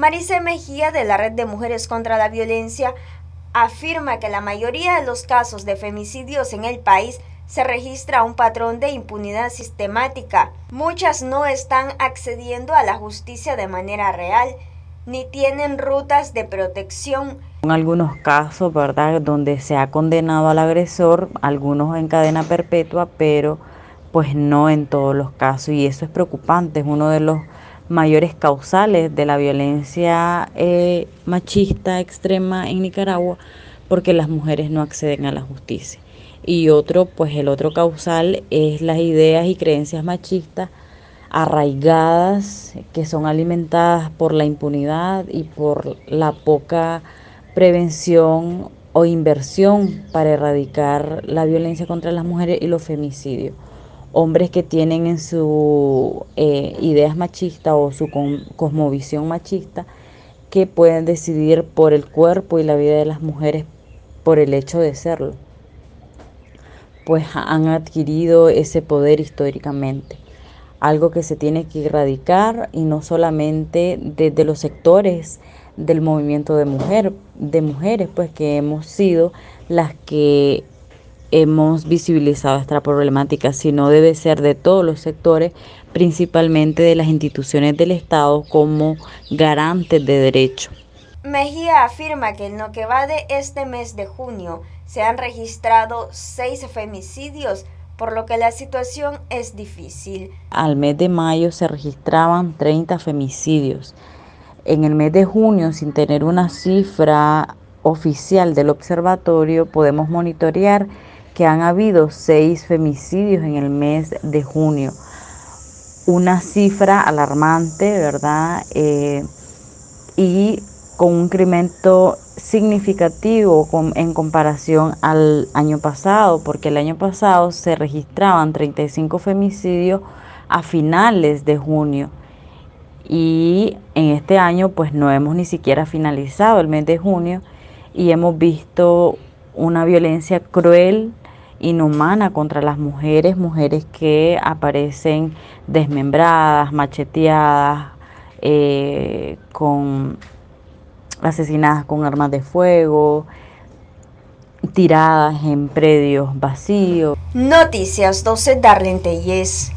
Marisa Mejía, de la Red de Mujeres contra la Violencia, afirma que la mayoría de los casos de femicidios en el país se registra un patrón de impunidad sistemática. Muchas no están accediendo a la justicia de manera real, ni tienen rutas de protección. En algunos casos, ¿verdad?, donde se ha condenado al agresor, algunos en cadena perpetua, pero pues no en todos los casos. Y eso es preocupante, es uno de los mayores causales de la violencia eh, machista extrema en Nicaragua, porque las mujeres no acceden a la justicia. Y otro, pues el otro causal es las ideas y creencias machistas arraigadas, que son alimentadas por la impunidad y por la poca prevención o inversión para erradicar la violencia contra las mujeres y los femicidios hombres que tienen en su eh, ideas machistas o su cosmovisión machista que pueden decidir por el cuerpo y la vida de las mujeres por el hecho de serlo, pues han adquirido ese poder históricamente, algo que se tiene que erradicar y no solamente desde los sectores del movimiento de mujer, de mujeres, pues que hemos sido las que hemos visibilizado esta problemática, sino debe ser de todos los sectores, principalmente de las instituciones del Estado como garantes de derecho. Mejía afirma que en lo que va de este mes de junio se han registrado seis femicidios, por lo que la situación es difícil. Al mes de mayo se registraban 30 femicidios. En el mes de junio, sin tener una cifra oficial del observatorio, podemos monitorear que han habido seis femicidios en el mes de junio. Una cifra alarmante, ¿verdad? Eh, y con un incremento significativo en comparación al año pasado, porque el año pasado se registraban 35 femicidios a finales de junio y en este año pues no hemos ni siquiera finalizado el mes de junio y hemos visto una violencia cruel inhumana contra las mujeres, mujeres que aparecen desmembradas, macheteadas, eh, con asesinadas con armas de fuego, tiradas en predios vacíos. Noticias 12 Darlene